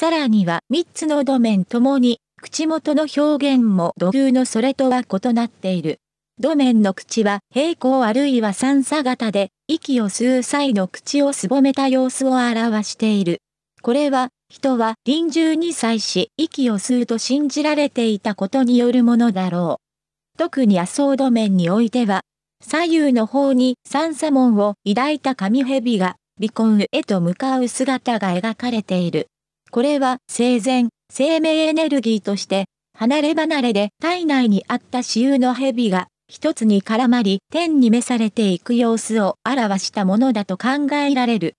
さらには3つの土面ともに、口元の表現も土偶のそれとは異なっている。土面の口は平行あるいは三叉型で、息を吸う際の口をすぼめた様子を表している。これは、人は臨終に際し息を吸うと信じられていたことによるものだろう。特に麻生土面においては、左右の方に三叉門を抱いた神蛇が、離婚へと向かう姿が描かれている。これは生前、生命エネルギーとして、離れ離れで体内にあった雌雄の蛇が、一つに絡まり、天に召されていく様子を表したものだと考えられる。